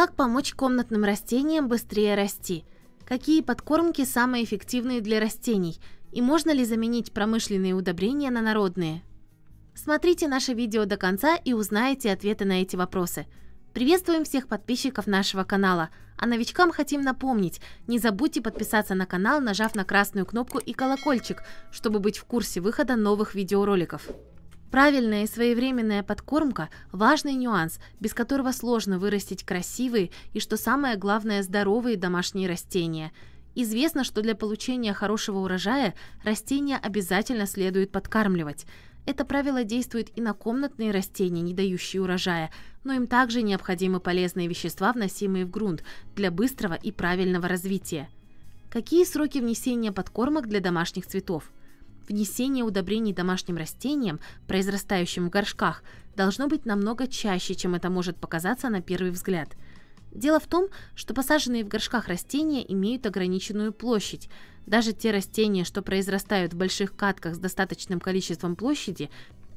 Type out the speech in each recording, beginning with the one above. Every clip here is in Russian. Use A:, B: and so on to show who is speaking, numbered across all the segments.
A: Как помочь комнатным растениям быстрее расти? Какие подкормки самые эффективные для растений? И можно ли заменить промышленные удобрения на народные? Смотрите наше видео до конца и узнаете ответы на эти вопросы. Приветствуем всех подписчиков нашего канала. А новичкам хотим напомнить, не забудьте подписаться на канал, нажав на красную кнопку и колокольчик, чтобы быть в курсе выхода новых видеороликов. Правильная и своевременная подкормка – важный нюанс, без которого сложно вырастить красивые и, что самое главное, здоровые домашние растения. Известно, что для получения хорошего урожая растения обязательно следует подкармливать. Это правило действует и на комнатные растения, не дающие урожая, но им также необходимы полезные вещества, вносимые в грунт, для быстрого и правильного развития. Какие сроки внесения подкормок для домашних цветов? внесение удобрений домашним растениям, произрастающим в горшках, должно быть намного чаще, чем это может показаться на первый взгляд. Дело в том, что посаженные в горшках растения имеют ограниченную площадь. Даже те растения, что произрастают в больших катках с достаточным количеством площади,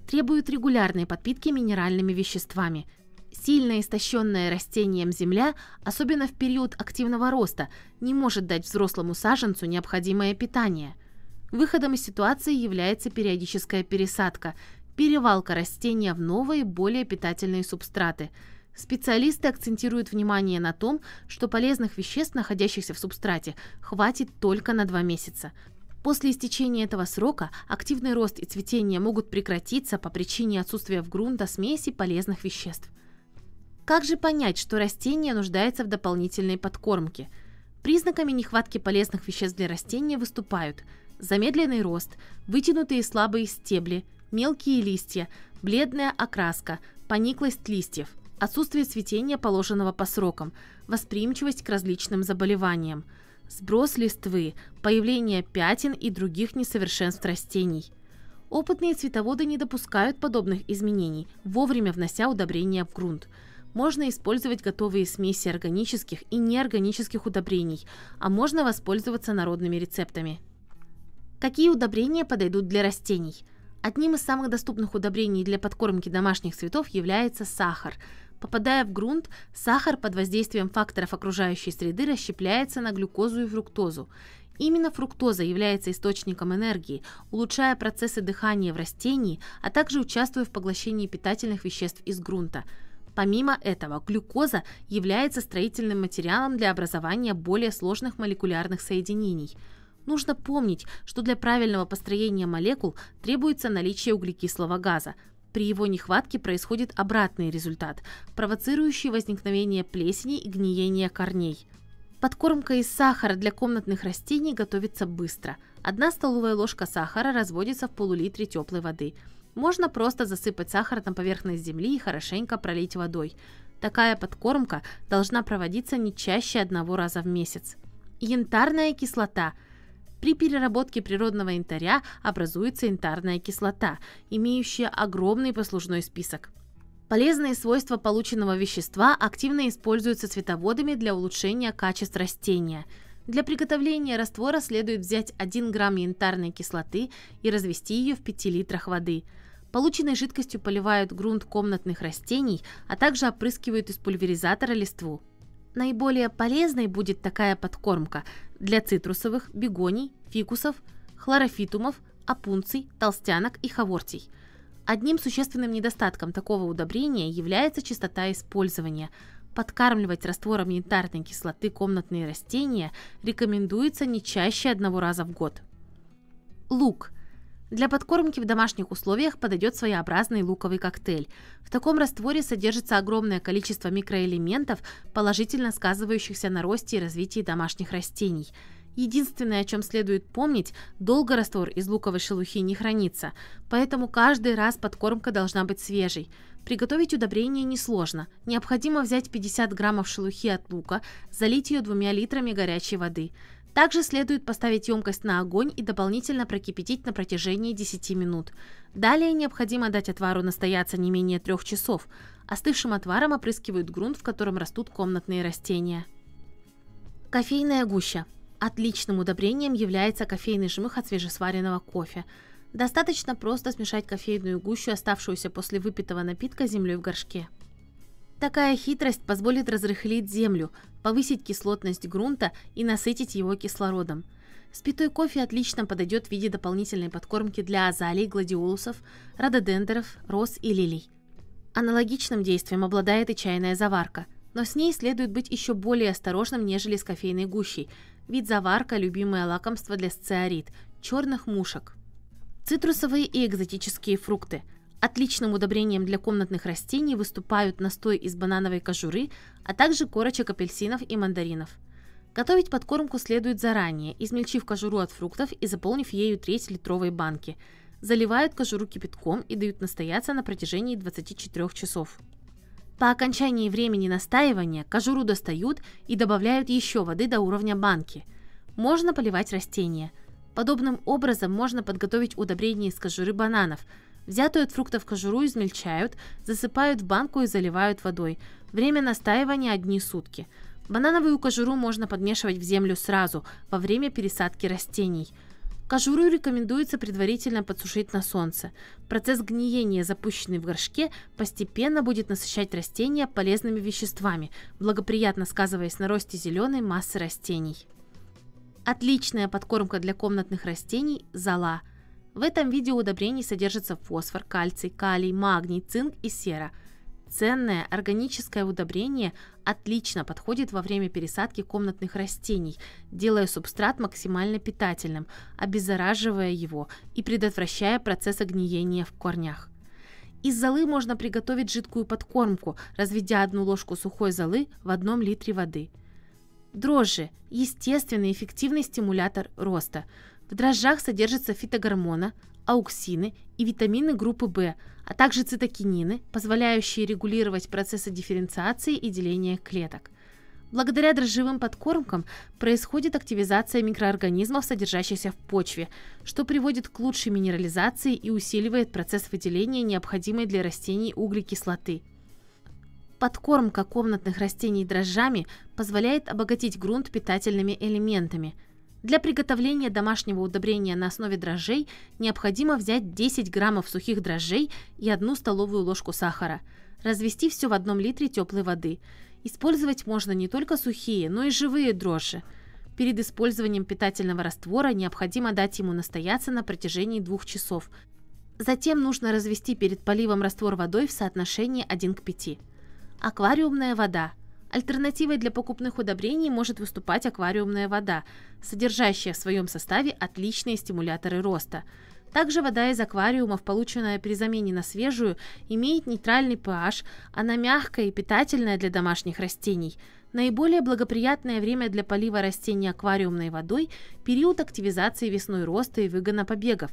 A: требуют регулярной подпитки минеральными веществами. Сильно истощенная растением земля, особенно в период активного роста, не может дать взрослому саженцу необходимое питание – Выходом из ситуации является периодическая пересадка, перевалка растения в новые, более питательные субстраты. Специалисты акцентируют внимание на том, что полезных веществ, находящихся в субстрате, хватит только на два месяца. После истечения этого срока активный рост и цветение могут прекратиться по причине отсутствия в грунта смеси полезных веществ. Как же понять, что растение нуждается в дополнительной подкормке? Признаками нехватки полезных веществ для растения выступают – замедленный рост, вытянутые слабые стебли, мелкие листья, бледная окраска, пониклость листьев, отсутствие цветения, положенного по срокам, восприимчивость к различным заболеваниям, сброс листвы, появление пятен и других несовершенств растений. Опытные цветоводы не допускают подобных изменений, вовремя внося удобрения в грунт. Можно использовать готовые смеси органических и неорганических удобрений, а можно воспользоваться народными рецептами. Какие удобрения подойдут для растений? Одним из самых доступных удобрений для подкормки домашних цветов является сахар. Попадая в грунт, сахар под воздействием факторов окружающей среды расщепляется на глюкозу и фруктозу. Именно фруктоза является источником энергии, улучшая процессы дыхания в растении, а также участвуя в поглощении питательных веществ из грунта. Помимо этого, глюкоза является строительным материалом для образования более сложных молекулярных соединений – Нужно помнить, что для правильного построения молекул требуется наличие углекислого газа. При его нехватке происходит обратный результат, провоцирующий возникновение плесени и гниение корней. Подкормка из сахара для комнатных растений готовится быстро. Одна столовая ложка сахара разводится в полулитре теплой воды. Можно просто засыпать сахар на поверхность земли и хорошенько пролить водой. Такая подкормка должна проводиться не чаще одного раза в месяц. Янтарная кислота – при переработке природного янтаря образуется янтарная кислота, имеющая огромный послужной список. Полезные свойства полученного вещества активно используются цветоводами для улучшения качеств растения. Для приготовления раствора следует взять 1 грамм янтарной кислоты и развести ее в 5 литрах воды. Полученной жидкостью поливают грунт комнатных растений, а также опрыскивают из пульверизатора листву. Наиболее полезной будет такая подкормка, для цитрусовых, бегоний, фикусов, хлорофитумов, опунций, толстянок и хавортий. Одним существенным недостатком такого удобрения является частота использования. Подкармливать раствором янтарной кислоты комнатные растения рекомендуется не чаще одного раза в год. Лук – для подкормки в домашних условиях подойдет своеобразный луковый коктейль. В таком растворе содержится огромное количество микроэлементов, положительно сказывающихся на росте и развитии домашних растений. Единственное, о чем следует помнить, долго раствор из луковой шелухи не хранится, поэтому каждый раз подкормка должна быть свежей. Приготовить удобрение несложно. Необходимо взять 50 граммов шелухи от лука, залить ее двумя литрами горячей воды. Также следует поставить емкость на огонь и дополнительно прокипятить на протяжении 10 минут. Далее необходимо дать отвару настояться не менее 3 часов. Остывшим отваром опрыскивают грунт, в котором растут комнатные растения. Кофейная гуща. Отличным удобрением является кофейный жмых от свежесваренного кофе. Достаточно просто смешать кофейную гущу, оставшуюся после выпитого напитка, с землей в горшке. Такая хитрость позволит разрыхлить землю, повысить кислотность грунта и насытить его кислородом. Спитой кофе отлично подойдет в виде дополнительной подкормки для азалий, гладиолусов, рододендеров, роз и лилий. Аналогичным действием обладает и чайная заварка, но с ней следует быть еще более осторожным, нежели с кофейной гущей, ведь заварка – любимое лакомство для сциарит – черных мушек. Цитрусовые и экзотические фрукты – Отличным удобрением для комнатных растений выступают настой из банановой кожуры, а также корочек апельсинов и мандаринов. Готовить подкормку следует заранее, измельчив кожуру от фруктов и заполнив ею треть литровой банки. Заливают кожуру кипятком и дают настояться на протяжении 24 часов. По окончании времени настаивания кожуру достают и добавляют еще воды до уровня банки. Можно поливать растения. Подобным образом можно подготовить удобрение из кожуры бананов – Взятую от фруктов кожуру измельчают, засыпают в банку и заливают водой. Время настаивания – одни сутки. Банановую кожуру можно подмешивать в землю сразу, во время пересадки растений. Кожуру рекомендуется предварительно подсушить на солнце. Процесс гниения, запущенный в горшке, постепенно будет насыщать растения полезными веществами, благоприятно сказываясь на росте зеленой массы растений. Отличная подкормка для комнатных растений – зола – в этом виде удобрений содержится фосфор, кальций, калий, магний, цинк и сера. Ценное органическое удобрение отлично подходит во время пересадки комнатных растений, делая субстрат максимально питательным, обеззараживая его и предотвращая процесс огниения в корнях. Из золы можно приготовить жидкую подкормку, разведя одну ложку сухой золы в одном литре воды. Дрожжи – естественный эффективный стимулятор роста – в дрожжах содержатся фитогормона, ауксины и витамины группы В, а также цитокинины, позволяющие регулировать процессы дифференциации и деления клеток. Благодаря дрожжевым подкормкам происходит активизация микроорганизмов, содержащихся в почве, что приводит к лучшей минерализации и усиливает процесс выделения необходимой для растений углекислоты. Подкормка комнатных растений дрожжами позволяет обогатить грунт питательными элементами – для приготовления домашнего удобрения на основе дрожжей необходимо взять 10 граммов сухих дрожжей и 1 столовую ложку сахара. Развести все в одном литре теплой воды. Использовать можно не только сухие, но и живые дрожжи. Перед использованием питательного раствора необходимо дать ему настояться на протяжении двух часов. Затем нужно развести перед поливом раствор водой в соотношении 1 к 5. Аквариумная вода – Альтернативой для покупных удобрений может выступать аквариумная вода, содержащая в своем составе отличные стимуляторы роста. Также вода из аквариумов, полученная при замене на свежую, имеет нейтральный pH, она мягкая и питательная для домашних растений. Наиболее благоприятное время для полива растений аквариумной водой – период активизации весной роста и выгона побегов.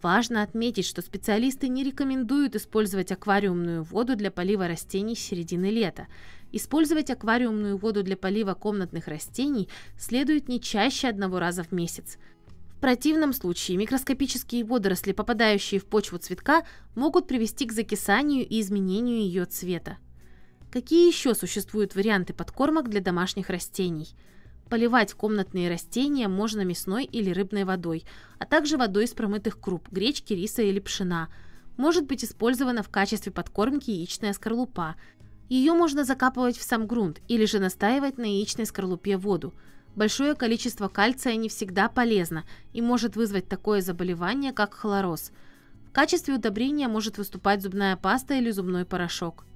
A: Важно отметить, что специалисты не рекомендуют использовать аквариумную воду для полива растений с середины лета. Использовать аквариумную воду для полива комнатных растений следует не чаще одного раза в месяц. В противном случае микроскопические водоросли, попадающие в почву цветка, могут привести к закисанию и изменению ее цвета. Какие еще существуют варианты подкормок для домашних растений? Поливать комнатные растения можно мясной или рыбной водой, а также водой из промытых круп, гречки, риса или пшена. Может быть использована в качестве подкормки яичная скорлупа. Ее можно закапывать в сам грунт или же настаивать на яичной скорлупе воду. Большое количество кальция не всегда полезно и может вызвать такое заболевание, как хлороз. В качестве удобрения может выступать зубная паста или зубной порошок.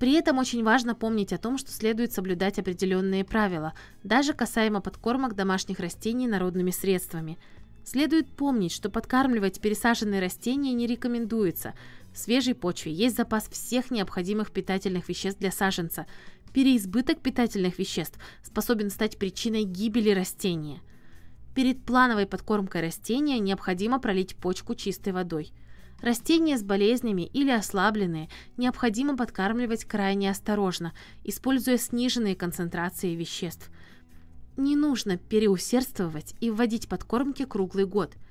A: При этом очень важно помнить о том, что следует соблюдать определенные правила, даже касаемо подкормок домашних растений народными средствами. Следует помнить, что подкармливать пересаженные растения не рекомендуется – в свежей почве есть запас всех необходимых питательных веществ для саженца. Переизбыток питательных веществ способен стать причиной гибели растения. Перед плановой подкормкой растения необходимо пролить почку чистой водой. Растения с болезнями или ослабленные необходимо подкармливать крайне осторожно, используя сниженные концентрации веществ. Не нужно переусердствовать и вводить подкормки круглый год –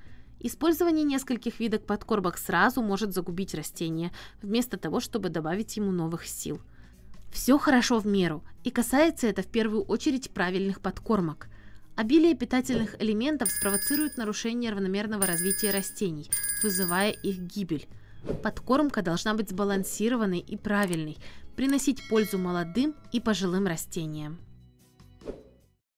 A: Использование нескольких видов подкормок сразу может загубить растение, вместо того, чтобы добавить ему новых сил. Все хорошо в меру, и касается это в первую очередь правильных подкормок. Обилие питательных элементов спровоцирует нарушение равномерного развития растений, вызывая их гибель. Подкормка должна быть сбалансированной и правильной, приносить пользу молодым и пожилым растениям.